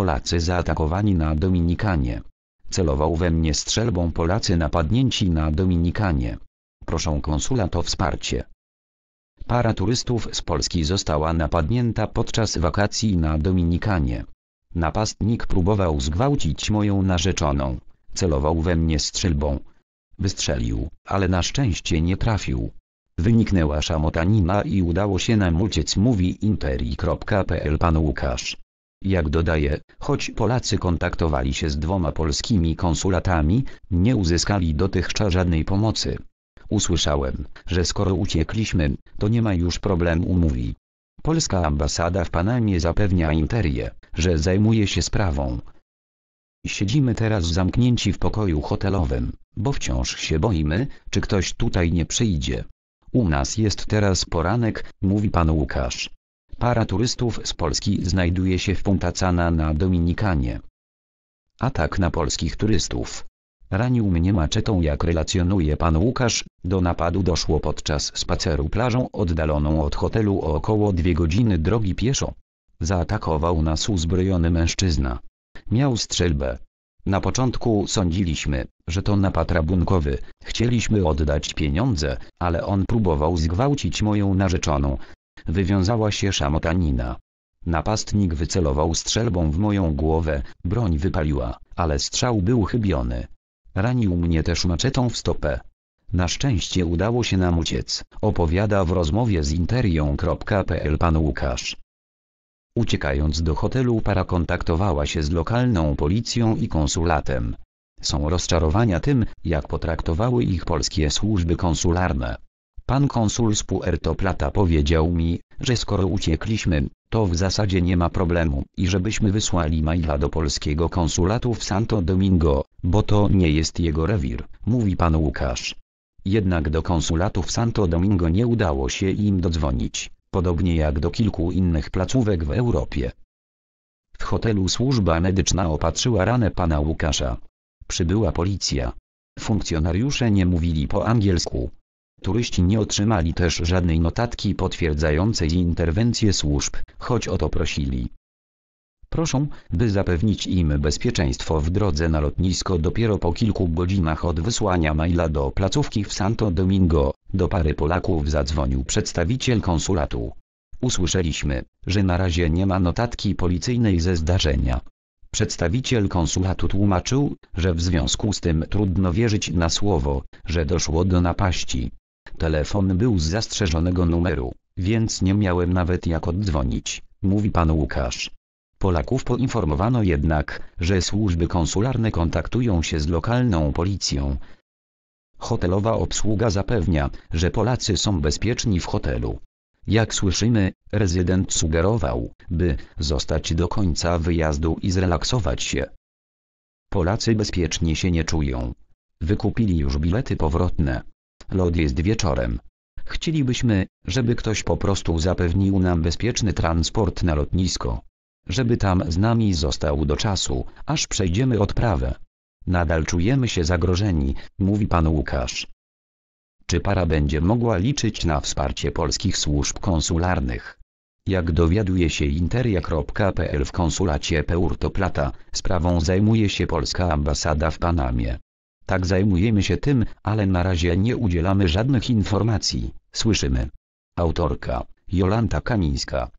Polacy zaatakowani na Dominikanie. Celował we mnie strzelbą Polacy napadnięci na Dominikanie. Proszę konsulat o wsparcie. Para turystów z Polski została napadnięta podczas wakacji na Dominikanie. Napastnik próbował zgwałcić moją narzeczoną. Celował we mnie strzelbą. Wystrzelił, ale na szczęście nie trafił. Wyniknęła szamotanina i udało się nam uciec mówi interi.pl pan Łukasz. Jak dodaje, choć Polacy kontaktowali się z dwoma polskimi konsulatami, nie uzyskali dotychczas żadnej pomocy. Usłyszałem, że skoro uciekliśmy, to nie ma już problemu mówi. Polska ambasada w Panamie zapewnia Interię, że zajmuje się sprawą. Siedzimy teraz zamknięci w pokoju hotelowym, bo wciąż się boimy, czy ktoś tutaj nie przyjdzie. U nas jest teraz poranek, mówi pan Łukasz. Para turystów z Polski znajduje się w Punta Cana na Dominikanie. Atak na polskich turystów. Ranił mnie maczetą jak relacjonuje pan Łukasz, do napadu doszło podczas spaceru plażą oddaloną od hotelu o około dwie godziny drogi pieszo. Zaatakował nas uzbrojony mężczyzna. Miał strzelbę. Na początku sądziliśmy, że to napad rabunkowy, chcieliśmy oddać pieniądze, ale on próbował zgwałcić moją narzeczoną, Wywiązała się szamotanina. Napastnik wycelował strzelbą w moją głowę, broń wypaliła, ale strzał był chybiony. Ranił mnie też maczetą w stopę. Na szczęście udało się nam uciec, opowiada w rozmowie z interią.pl pan Łukasz. Uciekając do hotelu para kontaktowała się z lokalną policją i konsulatem. Są rozczarowania tym, jak potraktowały ich polskie służby konsularne. Pan konsul z Puerto Plata powiedział mi, że skoro uciekliśmy, to w zasadzie nie ma problemu i żebyśmy wysłali maila do polskiego konsulatu w Santo Domingo, bo to nie jest jego rewir, mówi pan Łukasz. Jednak do konsulatu w Santo Domingo nie udało się im dodzwonić, podobnie jak do kilku innych placówek w Europie. W hotelu służba medyczna opatrzyła ranę pana Łukasza. Przybyła policja. Funkcjonariusze nie mówili po angielsku, Turyści nie otrzymali też żadnej notatki potwierdzającej interwencję służb, choć o to prosili. Proszą, by zapewnić im bezpieczeństwo w drodze na lotnisko dopiero po kilku godzinach od wysłania maila do placówki w Santo Domingo. Do pary Polaków zadzwonił przedstawiciel konsulatu. Usłyszeliśmy, że na razie nie ma notatki policyjnej ze zdarzenia. Przedstawiciel konsulatu tłumaczył, że w związku z tym trudno wierzyć na słowo, że doszło do napaści. Telefon był z zastrzeżonego numeru, więc nie miałem nawet jak oddzwonić, mówi pan Łukasz. Polaków poinformowano jednak, że służby konsularne kontaktują się z lokalną policją. Hotelowa obsługa zapewnia, że Polacy są bezpieczni w hotelu. Jak słyszymy, rezydent sugerował, by zostać do końca wyjazdu i zrelaksować się. Polacy bezpiecznie się nie czują. Wykupili już bilety powrotne. Lot jest wieczorem. Chcielibyśmy, żeby ktoś po prostu zapewnił nam bezpieczny transport na lotnisko. Żeby tam z nami został do czasu, aż przejdziemy odprawę. Nadal czujemy się zagrożeni, mówi pan Łukasz. Czy para będzie mogła liczyć na wsparcie polskich służb konsularnych? Jak dowiaduje się interia.pl w konsulacie Peurto Plata, sprawą zajmuje się polska ambasada w Panamie tak zajmujemy się tym, ale na razie nie udzielamy żadnych informacji, słyszymy. Autorka Jolanta Kamińska